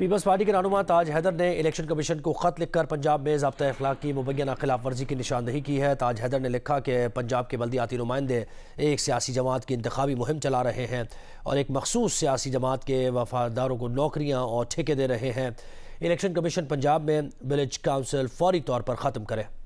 peoples party के रहनुमा ताज हैदर ने इलेक्शन कमीशन को खत लिखकर पंजाब में जबता अखलाक की मुबैना खिलाफ वर्जी की निशानदेही की है ताज हैदर ने लिखा कि पंजाब के बल्दियाती नुमाइंदे एक सियासी जमात की इंतवी मुहिम चला रहे हैं और एक मखसूस सियासी जमात के वफादारों को नौकरियाँ और ठेके दे रहे हैं इलेक्शन कमीशन पंजाब में विलेज काउंसिल फौरी तौर पर ख़त्म करें